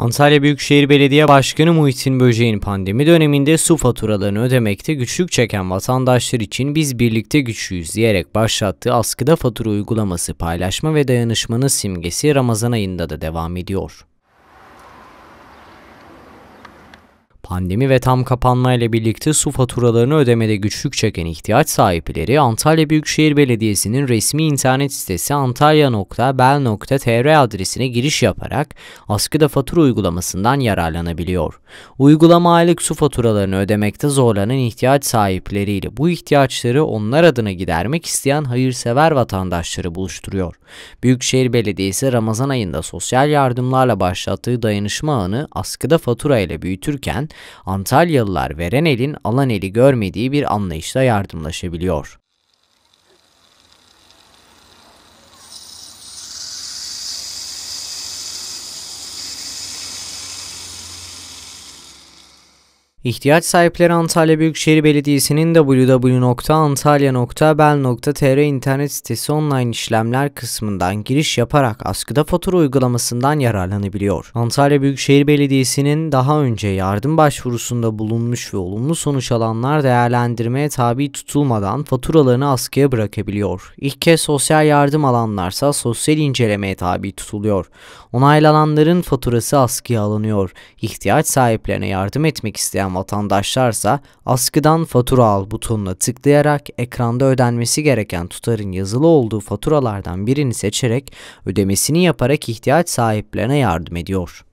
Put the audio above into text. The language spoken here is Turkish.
Antalya Büyükşehir Belediye Başkanı Muhittin Böceğin pandemi döneminde su faturalarını ödemekte güçlük çeken vatandaşlar için biz birlikte güçlüyüz diyerek başlattığı askıda fatura uygulaması paylaşma ve dayanışmanın simgesi Ramazan ayında da devam ediyor. Pandemi ve tam kapanma ile birlikte su faturalarını ödemede güçlük çeken ihtiyaç sahipleri Antalya Büyükşehir Belediyesi'nin resmi internet sitesi antalya.bel.tr adresine giriş yaparak askıda fatura uygulamasından yararlanabiliyor. Uygulama aylık su faturalarını ödemekte zorlanan ihtiyaç sahipleriyle bu ihtiyaçları onlar adına gidermek isteyen hayırsever vatandaşları buluşturuyor. Büyükşehir Belediyesi Ramazan ayında sosyal yardımlarla başlattığı dayanışma ağını askıda fatura ile büyütürken Antalyalılar veren elin alan eli görmediği bir anlayışla yardımlaşabiliyor. İhtiyaç sahipleri Antalya Büyükşehir Belediyesi'nin www.antalya.bel.tr internet sitesi online işlemler kısmından giriş yaparak askıda fatura uygulamasından yararlanabiliyor. Antalya Büyükşehir Belediyesi'nin daha önce yardım başvurusunda bulunmuş ve olumlu sonuç alanlar değerlendirmeye tabi tutulmadan faturalarını askıya bırakabiliyor. İlk kez sosyal yardım alanlarsa sosyal incelemeye tabi tutuluyor. Onaylananların faturası askıya alınıyor. İhtiyaç sahiplerine yardım etmek isteyen isteyen vatandaşlarsa askıdan fatura al butonuna tıklayarak ekranda ödenmesi gereken tutarın yazılı olduğu faturalardan birini seçerek ödemesini yaparak ihtiyaç sahiplerine yardım ediyor.